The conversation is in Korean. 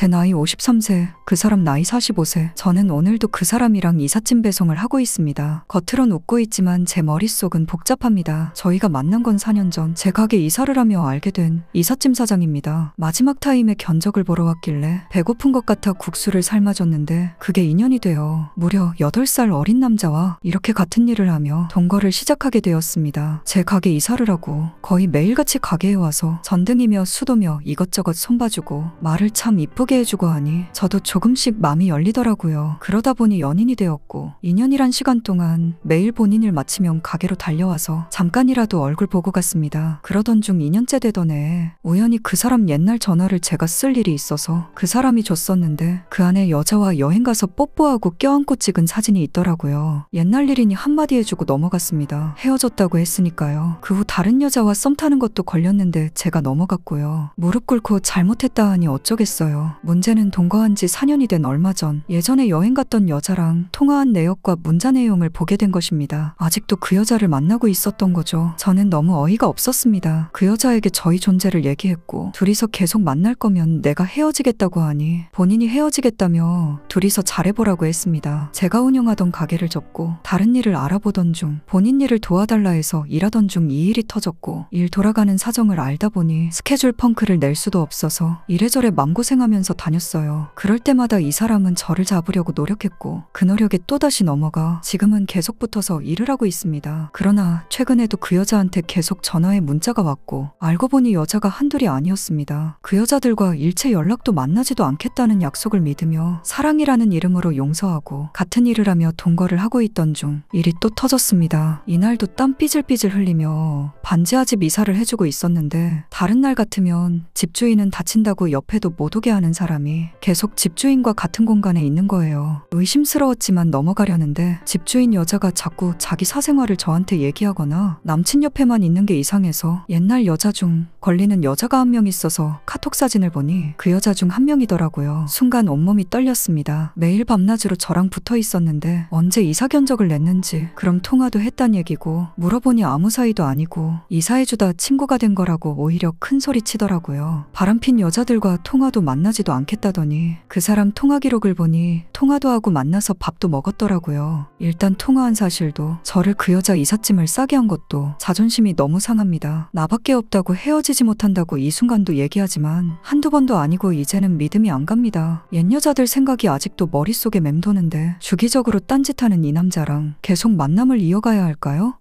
제 나이 53세, 그 사람 나이 45세, 저는 오늘도 그 사람이랑 이삿짐 배송을 하고 있습니다. 겉으론 웃고 있지만 제 머릿속은 복잡합니다. 저희가 만난 건 4년 전, 제 가게 이사를 하며 알게 된 이삿짐 사장입니다. 마지막 타임에 견적을 보러 왔길래 배고픈 것 같아 국수를 삶아줬는데 그게 인연이 되어 무려 8살 어린 남자와 이렇게 같은 일을 하며 동거를 시작하게 되었습니다. 제 가게 이사를 하고 거의 매일같이 가게에 와서 전등이며 수도며 이것저것 손봐주고 말을 참 이쁘게 소개해주고 하니 저도 조금씩 마음이 열리더라고요. 그러다 보니 연인이 되었고 2년이란 시간 동안 매일 본인 을 마치면 가게로 달려와서 잠깐이라도 얼굴 보고 갔습니다. 그러던 중 2년째 되던 해에 우연히 그 사람 옛날 전화를 제가 쓸 일이 있어서 그 사람이 줬었는데 그 안에 여자와 여행 가서 뽀뽀하고 껴안고 찍은 사진이 있더라고요. 옛날 일이니 한마디 해주고 넘어갔습니다. 헤어졌다고 했으니까요. 그 후 다른 여자와 썸 타는 것도 걸렸는데 제가 넘어갔고요. 무릎 꿇고 잘못했다 하니 어쩌겠어요. 문제는 동거한 지 4년이 된 얼마 전 예전에 여행 갔던 여자랑 통화한 내역과 문자 내용을 보게 된 것입니다. 아직도 그 여자를 만나고 있었던 거죠. 저는 너무 어이가 없었습니다. 그 여자에게 저희 존재를 얘기했고 둘이서 계속 만날 거면 내가 헤어지겠다고 하니 본인이 헤어지겠다며 둘이서 잘해보라고 했습니다. 제가 운영하던 가게를 접고 다른 일을 알아보던 중 본인 일을 도와달라 해서 일하던 중 이 일이 터졌고 일 돌아가는 사정을 알다 보니 스케줄 펑크를 낼 수도 없어서 이래저래 맘고생하면서 쫓다면서 다녔어요. 그럴 때마다 이 사람은 저를 잡으려고 노력했고 그 노력에 또다시 넘어가 지금은 계속 붙어서 일을 하고 있습니다. 그러나 최근에도 그 여자한테 계속 전화에 문자가 왔고 알고 보니 여자가 한둘이 아니었습니다. 그 여자들과 일체 연락도 만나지도 않겠다는 약속을 믿으며 사랑이라는 이름으로 용서하고 같은 일을 하며 동거를 하고 있던 중 일이 또 터졌습니다. 이날도 땀 삐질삐질 흘리며 반지하 집 이사를 해주고 있었는데 다른 날 같으면 집주인은 다친다고 옆에도 못 오게 하는 사는 사람이 계속 집주인과 같은 공간에 있는 거예요. 의심스러웠지만 넘어가려는데 집주인 여자가 자꾸 자기 사생활을 저한테 얘기하거나 남친 옆에만 있는 게 이상해서 옛날 여자 중 걸리는 여자가 한 명 있어서 카톡 사진을 보니 그 여자 중 한 명이더라고요. 순간 온몸이 떨렸습니다. 매일 밤낮으로 저랑 붙어 있었는데 언제 이사 견적을 냈는지 그럼 통화도 했단 얘기고 물어보니 아무 사이도 아니고 이사해주다 친구가 된 거라고 오히려 큰 소리 치더라고요. 바람핀 여자들과 통화도 만나지 만나지도 않겠다더니 그 사람 통화 기록을 보니 통화도 하고 만나서 밥도 먹었더라고요. 일단 통화한 사실도 저를 그 여자 이삿짐을 싸게 한 것도 자존심이 너무 상합니다. 나밖에 없다고 헤어지지 못한다고 이 순간도 얘기하지만 한두 번도 아니고 이제는 믿음이 안 갑니다. 옛 여자들 생각이 아직도 머릿속에 맴도는데 주기적으로 딴짓하는 이 남자랑 계속 만남을 이어가야 할까요?